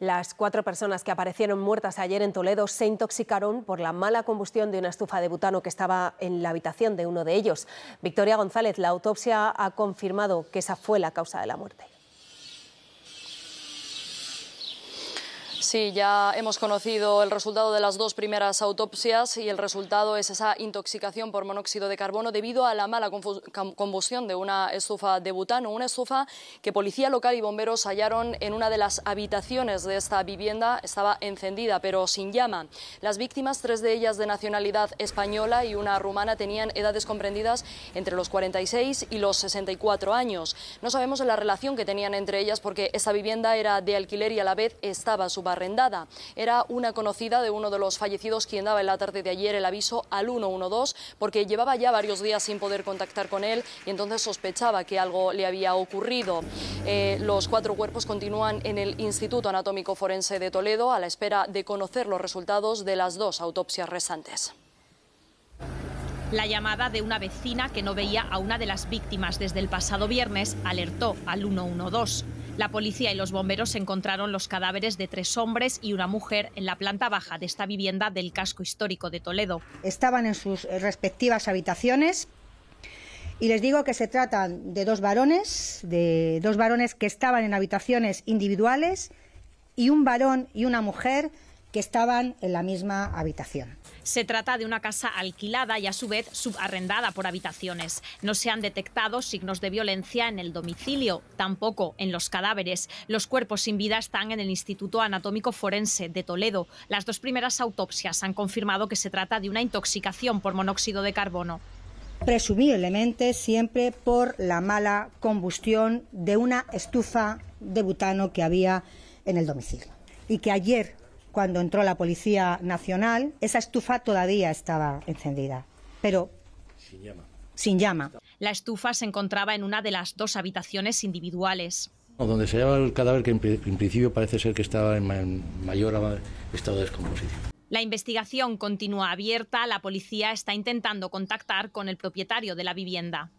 Las cuatro personas que aparecieron muertas ayer en Toledo se intoxicaron por la mala combustión de una estufa de butano que estaba en la habitación de uno de ellos. Victoria González, la autopsia ha confirmado que esa fue la causa de la muerte. Sí, ya hemos conocido el resultado de las dos primeras autopsias y el resultado es esa intoxicación por monóxido de carbono debido a la mala combustión de una estufa de butano, una estufa que policía local y bomberos hallaron en una de las habitaciones de esta vivienda. Estaba encendida, pero sin llama. Las víctimas, tres de ellas de nacionalidad española y una rumana, tenían edades comprendidas entre los 46 y los 64 años. No sabemos la relación que tenían entre ellas porque esta vivienda era de alquiler y a la vez estaba subastada era una conocida de uno de los fallecidos quien daba en la tarde de ayer el aviso al 112 porque llevaba ya varios días sin poder contactar con él y entonces sospechaba que algo le había ocurrido. Eh, los cuatro cuerpos continúan en el Instituto Anatómico Forense de Toledo a la espera de conocer los resultados de las dos autopsias restantes. La llamada de una vecina que no veía a una de las víctimas desde el pasado viernes alertó al 112. La policía y los bomberos encontraron los cadáveres de tres hombres y una mujer en la planta baja de esta vivienda del casco histórico de Toledo. Estaban en sus respectivas habitaciones y les digo que se tratan de dos varones, de dos varones que estaban en habitaciones individuales y un varón y una mujer que estaban en la misma habitación. Se trata de una casa alquilada y a su vez subarrendada por habitaciones. No se han detectado signos de violencia en el domicilio, tampoco en los cadáveres. Los cuerpos sin vida están en el Instituto Anatómico Forense de Toledo. Las dos primeras autopsias han confirmado que se trata de una intoxicación por monóxido de carbono presumiblemente siempre por la mala combustión de una estufa de butano que había en el domicilio y que ayer cuando entró la Policía Nacional, esa estufa todavía estaba encendida, pero sin llama. La estufa se encontraba en una de las dos habitaciones individuales. Donde se hallaba el cadáver que en, principio parece ser que estaba en mayor estado de descomposición. La investigación continúa abierta. La policía está intentando contactar con el propietario de la vivienda.